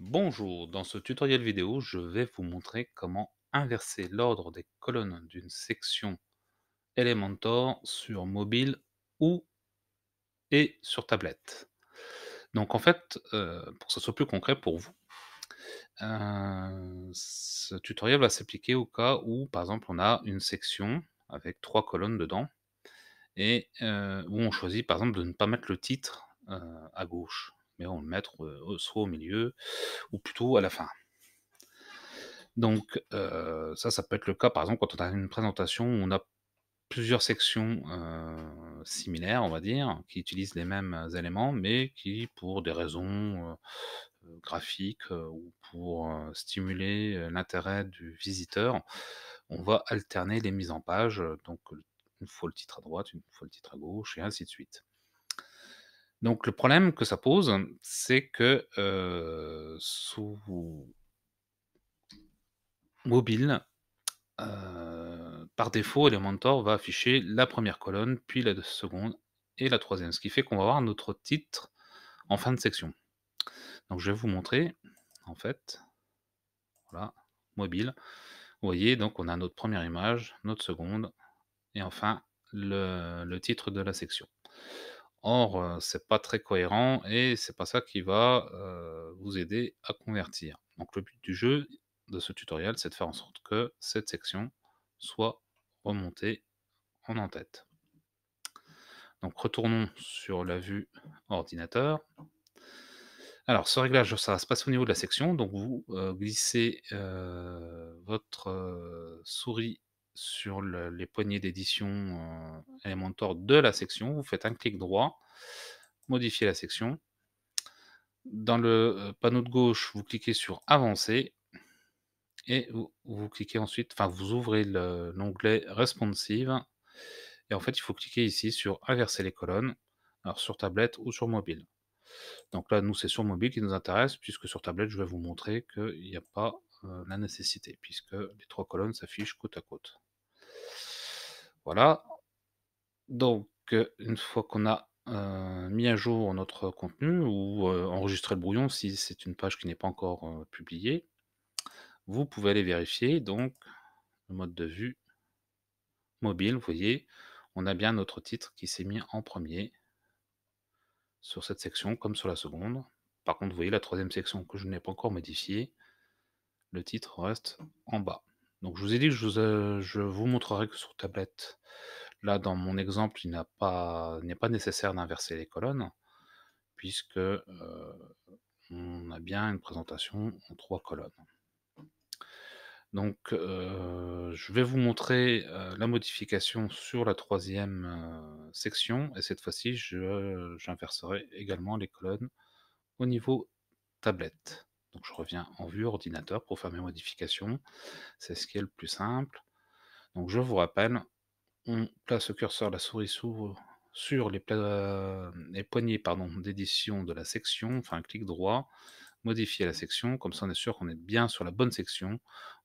Bonjour, dans ce tutoriel vidéo, je vais vous montrer comment inverser l'ordre des colonnes d'une section Elementor sur mobile ou et sur tablette. Donc en fait, euh, pour que ce soit plus concret pour vous, euh, ce tutoriel va s'appliquer au cas où, par exemple, on a une section avec trois colonnes dedans et euh, où on choisit par exemple de ne pas mettre le titre à gauche mais on le mettre euh, soit au milieu ou plutôt à la fin. Donc euh, ça, ça peut être le cas, par exemple, quand on a une présentation où on a plusieurs sections euh, similaires, on va dire, qui utilisent les mêmes éléments, mais qui, pour des raisons graphiques ou pour stimuler l'intérêt du visiteur, on va alterner les mises en page, donc une fois le titre à droite, une fois le titre à gauche, et ainsi de suite. Donc le problème que ça pose, c'est que sous mobile, par défaut, Elementor va afficher la première colonne, puis la seconde et la troisième, ce qui fait qu'on va avoir notre titre en fin de section. Donc je vais vous montrer, en fait, voilà, mobile. Vous voyez, donc on a notre première image, notre seconde, et enfin le titre de la section. Or, euh, c'est pas très cohérent et c'est pas ça qui va euh, vous aider à convertir. Donc, le but du jeu, de ce tutoriel, c'est de faire en sorte que cette section soit remontée en en-tête. Donc, retournons sur la vue ordinateur. Alors, ce réglage, ça se passe au niveau de la section. Donc, vous euh, glissez votre souris sur les poignées d'édition euh, Elementor de la section. Vous faites un clic droit, modifier la section. Dans le euh, panneau de gauche, vous cliquez sur Avancer et vous, cliquez ensuite, enfin vous ouvrez l'onglet Responsive et en fait il faut cliquer ici sur Inverser les colonnes, alors sur tablette ou sur mobile. Donc là, nous, c'est sur mobile qui nous intéresse, puisque sur tablette, je vais vous montrer qu'il n'y a pas euh, la nécessité, puisque les trois colonnes s'affichent côte à côte. Voilà. Donc, une fois qu'on a mis à jour notre contenu ou enregistré le brouillon, si c'est une page qui n'est pas encore publiée, vous pouvez aller vérifier. Donc, le mode de vue mobile, vous voyez, on a bien notre titre qui s'est mis en premier sur cette section comme sur la seconde. Par contre, vous voyez la troisième section que je n'ai pas encore modifiée. Le titre reste en bas. Donc je vous ai dit que euh, je vous, montrerai que sur tablette. Là, dans mon exemple, il n'est pas, nécessaire d'inverser les colonnes, puisque euh, on a bien une présentation en trois colonnes. Donc, euh, je vais vous montrer la modification sur la troisième section, et cette fois-ci, j'inverserai également les colonnes au niveau tablette je reviens en vue ordinateur pour faire mes modifications. C'est ce qui est le plus simple. Donc je vous rappelle, on place le curseur, la souris s'ouvre sur les, euh, les poignées d'édition de la section, enfin clic droit, modifier la section, comme ça on est sûr qu'on est bien sur la bonne section.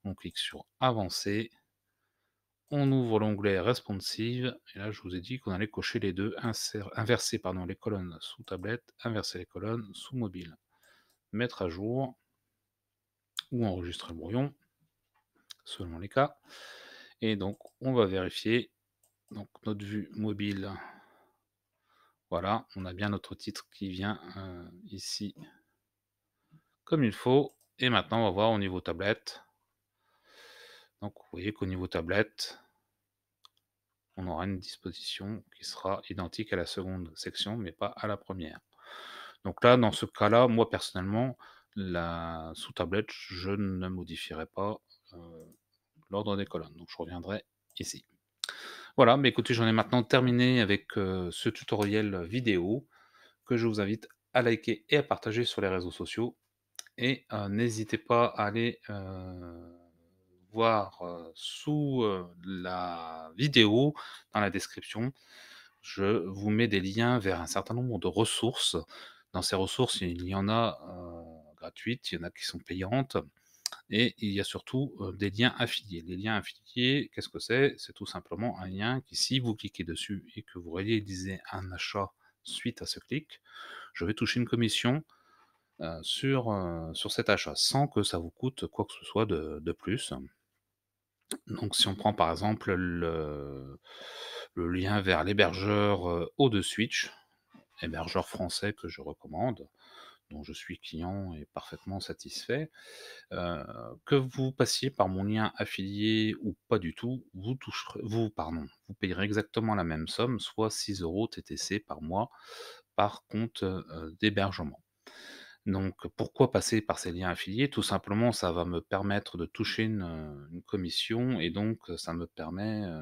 On clique sur avancer, on ouvre l'onglet responsive, et là je vous ai dit qu'on allait cocher les deux, inverser pardon, les colonnes sous tablette, inverser les colonnes sous mobile, mettre à jour, ou enregistrer le brouillon, selon les cas. Et donc, on va vérifier donc, notre vue mobile. Voilà, on a bien notre titre qui vient euh, ici comme il faut. Et maintenant, on va voir au niveau tablette. Donc, vous voyez qu'au niveau tablette, on aura une disposition qui sera identique à la seconde section, mais pas à la première. Donc là, dans ce cas-là, moi personnellement, la, sous tablette, je ne modifierai pas l'ordre des colonnes. Donc je reviendrai ici. Voilà, mais écoutez, j'en ai maintenant terminé avec ce tutoriel vidéo que je vous invite à liker et à partager sur les réseaux sociaux. Et n'hésitez pas à aller voir sous la vidéo, dans la description, je vous mets des liens vers un certain nombre de ressources. Dans ces ressources, il y en a gratuites, il y en a qui sont payantes. Et il y a surtout des liens affiliés. Les liens affiliés, qu'est-ce que c'est C'est tout simplement un lien qui, si vous cliquez dessus et que vous réalisez un achat suite à ce clic, je vais toucher une commission sur, sur cet achat sans que ça vous coûte quoi que ce soit de, plus. Donc si on prend par exemple le, lien vers l'hébergeur o 2 Switch, hébergeur français que je recommande, je suis client et parfaitement satisfait. Euh, que vous passiez par mon lien affilié ou pas du tout, vous toucherez, vous, pardon, vous payerez exactement la même somme, soit 6 euros TTC par mois par compte euh, d'hébergement. Donc pourquoi passer par ces liens affiliés Tout simplement, ça va me permettre de toucher une, une, commission et donc ça me permet euh,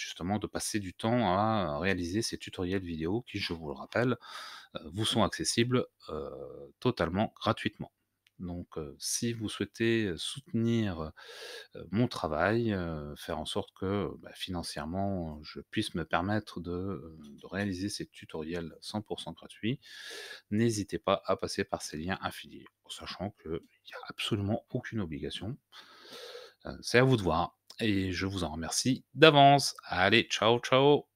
justement de passer du temps à réaliser ces tutoriels vidéo qui, je vous le rappelle, euh, vous sont accessibles euh, totalement gratuitement. Donc, euh, si vous souhaitez soutenir mon travail, faire en sorte que bah, financièrement je puisse me permettre de, réaliser ces tutoriels 100% gratuits, n'hésitez pas à passer par ces liens affiliés, en sachant qu'il n'y a absolument aucune obligation. C'est à vous de voir et je vous en remercie d'avance. Allez, ciao, ciao